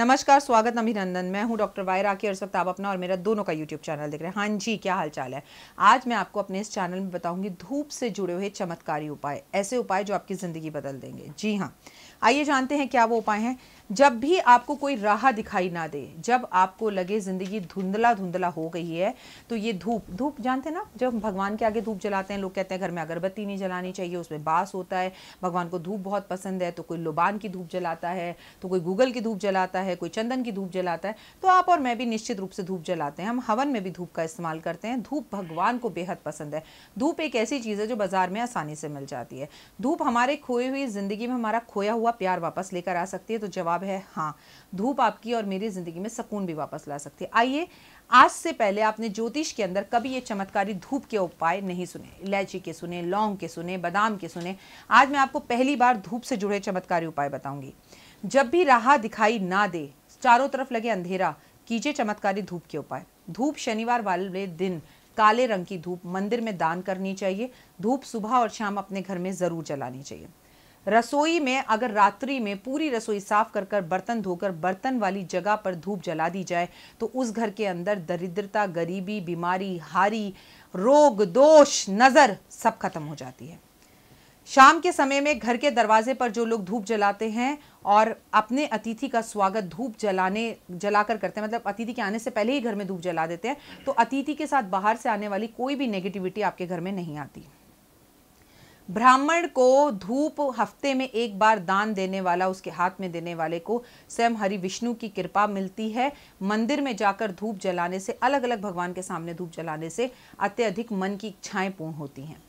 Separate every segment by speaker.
Speaker 1: नमस्कार स्वागत अभिनंदन मैं हूं डॉक्टर वाई राकी और वक्त आप अपना और मेरा दोनों का यूट्यूब चैनल देख रहे हैं हाँ जी क्या हाल चाल है आज मैं आपको अपने इस चैनल में बताऊंगी धूप से जुड़े हुए चमत्कारी उपाय ऐसे उपाय जो आपकी ज़िंदगी बदल देंगे जी हाँ आइए जानते हैं क्या वो उपाय हैं जब भी आपको कोई राह दिखाई ना दे जब आपको लगे ज़िंदगी धुंधला धुंधला हो गई है तो ये धूप धूप जानते ना जब भगवान के आगे धूप जलाते हैं लोग कहते हैं घर में अगरबत्ती नहीं जलानी चाहिए उसमें बास होता है भगवान को धूप बहुत पसंद है तो कोई लुबान की धूप जलाता है तो कोई गूगल की धूप जलाता है कोई चंदन की धूप जलाता है तो आप और मैं भी निश्चित रूप से धूप जलाते हैं हम हवन में भी धूप का इस्तेमाल करते हैं धूप भगवान को बेहद पसंद है धूप एक ऐसी चीज़ है जो बाज़ार में आसानी से मिल जाती है धूप हमारे खोई हुई ज़िंदगी में हमारा खोया हुआ प्यार वापस लेकर आ सकती है तो जवाब जवाब है हाँ धूप आपकी और मेरी ज़िंदगी में सुकून भी वापस ला सकती है आइए आज से पहले आपने ज्योतिष के अंदर कभी ये चमत्कारी धूप के उपाय नहीं सुने इलायची के सुने लौंग के सुने बादाम के सुने आज मैं आपको पहली बार धूप से जुड़े चमत्कारी उपाय बताऊंगी जब भी राह दिखाई ना दे चारों तरफ लगे अंधेरा कीजिए चमत्कारी धूप के उपाय धूप शनिवार वाले दिन काले रंग की धूप मंदिर में दान करनी चाहिए धूप सुबह और शाम अपने घर में ज़रूर जलानी चाहिए रसोई में अगर रात्रि में पूरी रसोई साफ कर कर बर्तन धोकर बर्तन वाली जगह पर धूप जला दी जाए तो उस घर के अंदर दरिद्रता गरीबी बीमारी हारी रोग दोष नज़र सब खत्म हो जाती है शाम के समय में घर के दरवाजे पर जो लोग धूप जलाते हैं और अपने अतिथि का स्वागत धूप जलाने जलाकर करते हैं मतलब अतिथि के आने से पहले ही घर में धूप जला देते हैं तो अतिथि के साथ बाहर से आने वाली कोई भी नेगेटिविटी आपके घर में नहीं आती ब्राह्मण को धूप हफ्ते में एक बार दान देने वाला उसके हाथ में देने वाले को स्वयं हरि विष्णु की कृपा मिलती है मंदिर में जाकर धूप जलाने से अलग अलग भगवान के सामने धूप जलाने से अत्यधिक मन की इच्छाएं पूर्ण होती हैं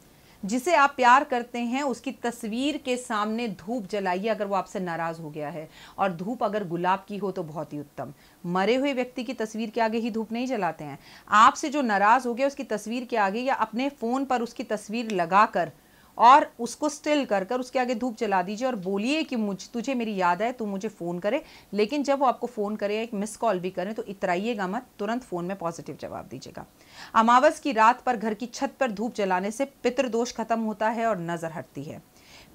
Speaker 1: जिसे आप प्यार करते हैं उसकी तस्वीर के सामने धूप जलाइए अगर वो आपसे नाराज़ हो गया है और धूप अगर गुलाब की हो तो बहुत ही उत्तम मरे हुए व्यक्ति की तस्वीर के आगे ही धूप नहीं जलाते हैं आपसे जो नाराज़ हो गया उसकी तस्वीर के आगे या अपने फ़ोन पर उसकी तस्वीर लगाकर और उसको स्टिल कर कर उसके आगे धूप जला दीजिए और बोलिए कि मुझ तुझे मेरी याद है तू मुझे फ़ोन करे लेकिन जब वो आपको फ़ोन करे एक मिस कॉल भी करें तो इतराइएगा मत तुरंत फ़ोन में पॉजिटिव जवाब दीजिएगा अमावस की रात पर घर की छत पर धूप जलाने से पितृदोष खत्म होता है और नज़र हटती है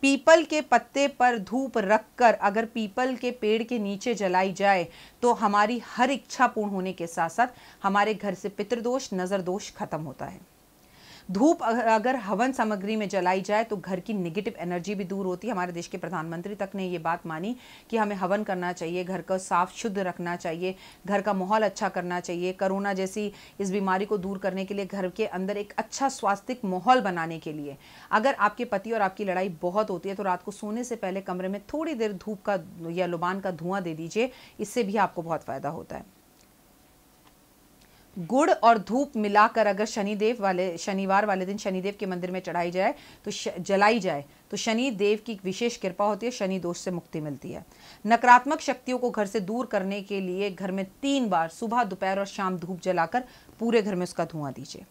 Speaker 1: पीपल के पत्ते पर धूप रखकर अगर पीपल के पेड़ के नीचे जलाई जाए तो हमारी हर इच्छा पूर्ण होने के साथ साथ हमारे घर से पितृदोष नज़र दोष खत्म होता है धूप अगर हवन सामग्री में जलाई जाए तो घर की निगेटिव एनर्जी भी दूर होती है हमारे देश के प्रधानमंत्री तक ने ये बात मानी कि हमें हवन करना चाहिए घर को साफ शुद्ध रखना चाहिए घर का माहौल अच्छा करना चाहिए कोरोना जैसी इस बीमारी को दूर करने के लिए घर के अंदर एक अच्छा स्वास्थ्य माहौल बनाने के लिए अगर आपके पति और आपकी लड़ाई बहुत होती है तो रात को सोने से पहले कमरे में थोड़ी देर धूप का या लुबान का धुआं दे दीजिए इससे भी आपको बहुत फ़ायदा होता है गुड़ और धूप मिलाकर अगर शनिदेव वाले शनिवार वाले दिन शनिदेव के मंदिर में चढ़ाई जाए तो जलाई जाए तो शनि देव की विशेष कृपा होती है शनि दोष से मुक्ति मिलती है नकारात्मक शक्तियों को घर से दूर करने के लिए घर में तीन बार सुबह दोपहर और शाम धूप जलाकर पूरे घर में उसका धुआं दीजिए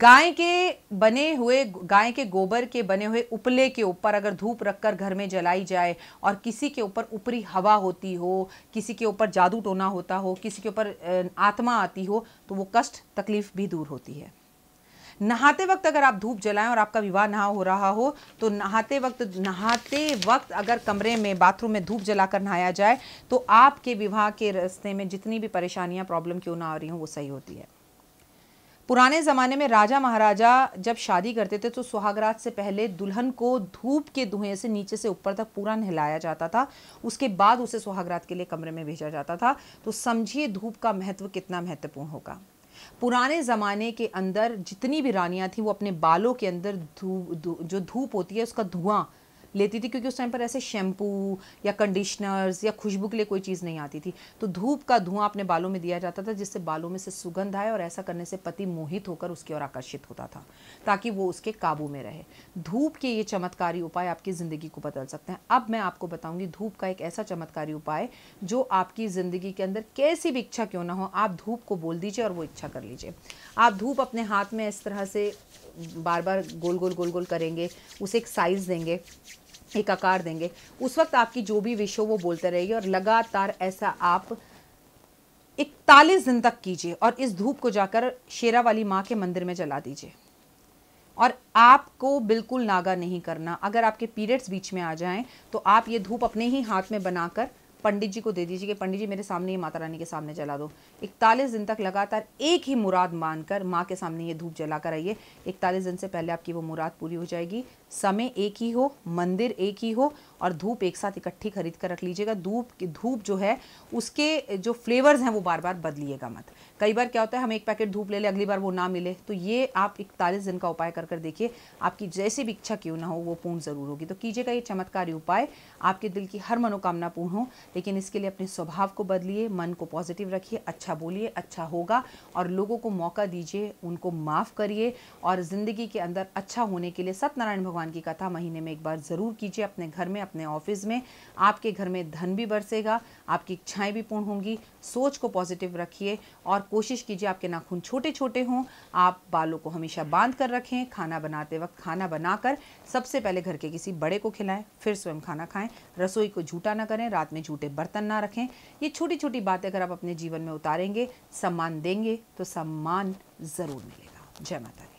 Speaker 1: गाय के बने हुए गाय के गोबर के बने हुए उपले के ऊपर अगर धूप रखकर घर में जलाई जाए और किसी के ऊपर ऊपरी हवा होती हो किसी के ऊपर जादू टोना होता हो किसी के ऊपर आत्मा आती हो तो वो कष्ट तकलीफ भी दूर होती है नहाते वक्त अगर आप धूप जलाएं और आपका विवाह नहा हो रहा हो तो नहाते वक्त नहाते वक्त अगर कमरे में बाथरूम में धूप जलाकर नहाया जाए तो आपके विवाह के रास्ते में जितनी भी परेशानियां प्रॉब्लम क्यों ना आ रही हो वो सही होती है पुराने ज़माने में राजा महाराजा जब शादी करते थे तो सुहागरात से पहले दुल्हन को धूप के धुएं से नीचे से ऊपर तक पूरा नहलाया जाता था उसके बाद उसे सुहागरात के लिए कमरे में भेजा जाता था तो समझिए धूप का महत्व कितना महत्वपूर्ण होगा पुराने ज़माने के अंदर जितनी भी रानियाँ थीं वो अपने बालों के अंदर धूप जो धूप होती है उसका धुआं लेती थी क्योंकि उस टाइम पर ऐसे शैम्पू या कंडीशनर्स या खुशबू के लिए कोई चीज़ नहीं आती थी तो धूप का धुआं अपने बालों में दिया जाता था जिससे बालों में से सुगंध आए और ऐसा करने से पति मोहित होकर उसकी ओर आकर्षित होता था ताकि वो उसके काबू में रहे धूप के ये चमत्कारी उपाय आपकी ज़िंदगी को बदल सकते हैं अब मैं आपको बताऊँगी धूप का एक ऐसा चमत्कारी उपाय जो आपकी ज़िंदगी के अंदर कैसी भी इच्छा क्यों ना हो आप धूप को बोल दीजिए और वो इच्छा कर लीजिए आप धूप अपने हाथ में इस तरह से बार बार गोल गोल गोल गोल करेंगे उसे एक साइज़ देंगे एक आकार देंगे उस वक्त आपकी जो भी विश हो वो बोलते रहिए और लगातार ऐसा आप इकतालीस दिन तक कीजिए और इस धूप को जाकर शेरा वाली माँ के मंदिर में जला दीजिए और आपको बिल्कुल नागा नहीं करना अगर आपके पीरियड्स बीच में आ जाएं तो आप ये धूप अपने ही हाथ में बनाकर पंडित जी को दे दीजिए कि पंडित जी मेरे सामने ही माता रानी के सामने जला दो इकतालीस दिन तक लगातार एक ही मुराद मानकर माँ के सामने ये धूप जला कर आइए इकतालीस दिन से पहले आपकी वो मुराद पूरी हो जाएगी समय एक ही हो मंदिर एक ही हो और धूप एक साथ इकट्ठी खरीद कर रख लीजिएगा धूप धूप जो है उसके जो फ्लेवर्स हैं वो बार बार बदलिएगा मत कई बार क्या होता है हम एक पैकेट धूप ले लें अगली बार वो ना मिले तो ये आप इकतालीस दिन का उपाय कर कर देखिए आपकी जैसी भी इच्छा क्यों ना हो वो पूर्ण ज़रूर होगी तो कीजिएगा ये चमत्कारी उपाय आपके दिल की हर मनोकामना पूर्ण हो लेकिन इसके लिए अपने स्वभाव को बदलिए मन को पॉजिटिव रखिए अच्छा बोलिए अच्छा होगा और लोगों को मौका दीजिए उनको माफ़ करिए और ज़िंदगी के अंदर अच्छा होने के लिए सत्यनारायण भगवान भगवान की कथा महीने में एक बार ज़रूर कीजिए अपने घर में अपने ऑफिस में आपके घर में धन भी बरसेगा आपकी इच्छाएं भी पूर्ण होंगी सोच को पॉजिटिव रखिए और कोशिश कीजिए आपके नाखून छोटे छोटे हों आप बालों को हमेशा बांध कर रखें खाना बनाते वक्त खाना बनाकर सबसे पहले घर के किसी बड़े को खिलाएं फिर स्वयं खाना खाएं रसोई को झूठा ना करें रात में झूठे बर्तन ना रखें ये छोटी छोटी बातें अगर आप अपने जीवन में उतारेंगे सम्मान देंगे तो सम्मान ज़रूर मिलेगा जय माता